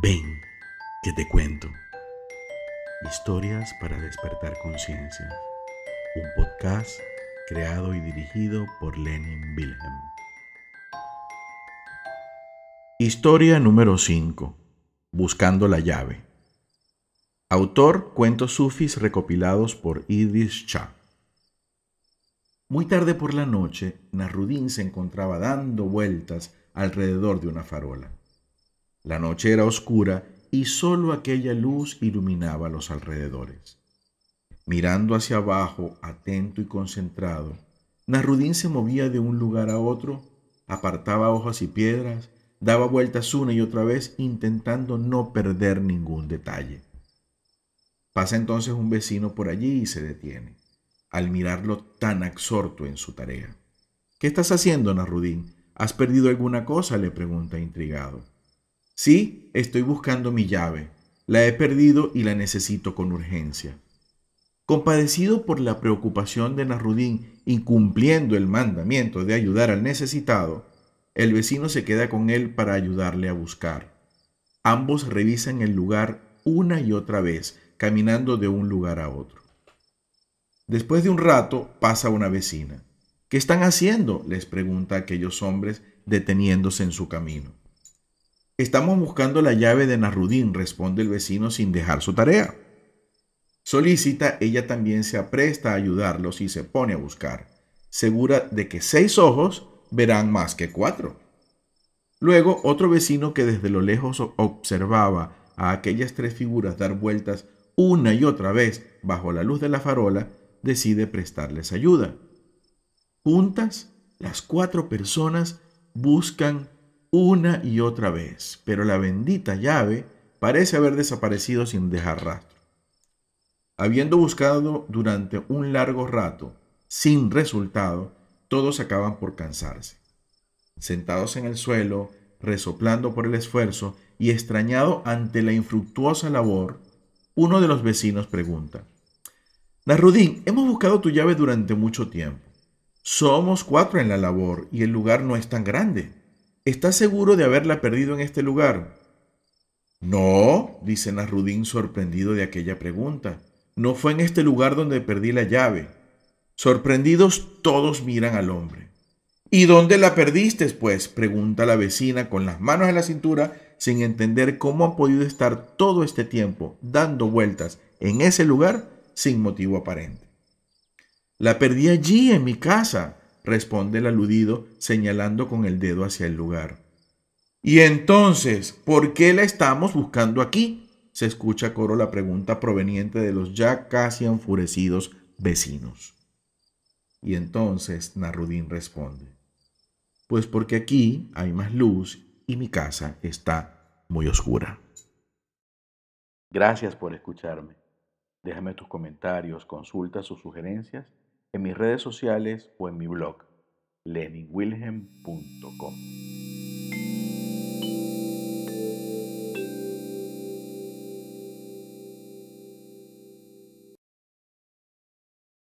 Ven, que te cuento. Historias para despertar conciencia Un podcast creado y dirigido por Lenin Wilhelm. Historia número 5. Buscando la llave. Autor Cuentos Sufis recopilados por Idris Shah. Muy tarde por la noche, Narudín se encontraba dando vueltas alrededor de una farola. La noche era oscura y solo aquella luz iluminaba los alrededores. Mirando hacia abajo, atento y concentrado, Narudín se movía de un lugar a otro, apartaba hojas y piedras, daba vueltas una y otra vez intentando no perder ningún detalle. Pasa entonces un vecino por allí y se detiene, al mirarlo tan absorto en su tarea. ¿Qué estás haciendo, Narudín? ¿Has perdido alguna cosa? le pregunta intrigado. Sí, estoy buscando mi llave. La he perdido y la necesito con urgencia. Compadecido por la preocupación de Narrudín incumpliendo el mandamiento de ayudar al necesitado, el vecino se queda con él para ayudarle a buscar. Ambos revisan el lugar una y otra vez, caminando de un lugar a otro. Después de un rato pasa una vecina. ¿Qué están haciendo? les pregunta aquellos hombres deteniéndose en su camino. Estamos buscando la llave de Narudín, responde el vecino sin dejar su tarea. Solicita, ella también se apresta a ayudarlos y se pone a buscar, segura de que seis ojos verán más que cuatro. Luego otro vecino que desde lo lejos observaba a aquellas tres figuras dar vueltas una y otra vez bajo la luz de la farola, decide prestarles ayuda. Juntas, las cuatro personas buscan una y otra vez, pero la bendita llave parece haber desaparecido sin dejar rastro. Habiendo buscado durante un largo rato, sin resultado, todos acaban por cansarse. Sentados en el suelo, resoplando por el esfuerzo y extrañado ante la infructuosa labor, uno de los vecinos pregunta, Narudín, hemos buscado tu llave durante mucho tiempo. Somos cuatro en la labor y el lugar no es tan grande. ¿Estás seguro de haberla perdido en este lugar? No, dice Nasrudín sorprendido de aquella pregunta. No fue en este lugar donde perdí la llave. Sorprendidos todos miran al hombre. ¿Y dónde la perdiste, pues? pregunta la vecina con las manos en la cintura, sin entender cómo ha podido estar todo este tiempo dando vueltas en ese lugar sin motivo aparente. La perdí allí, en mi casa, responde el aludido señalando con el dedo hacia el lugar. Y entonces, ¿por qué la estamos buscando aquí? Se escucha coro la pregunta proveniente de los ya casi enfurecidos vecinos. Y entonces Narudín responde, pues porque aquí hay más luz y mi casa está muy oscura. Gracias por escucharme. Déjame tus comentarios, consultas o sugerencias en mis redes sociales o en mi blog leninwilhelm.com.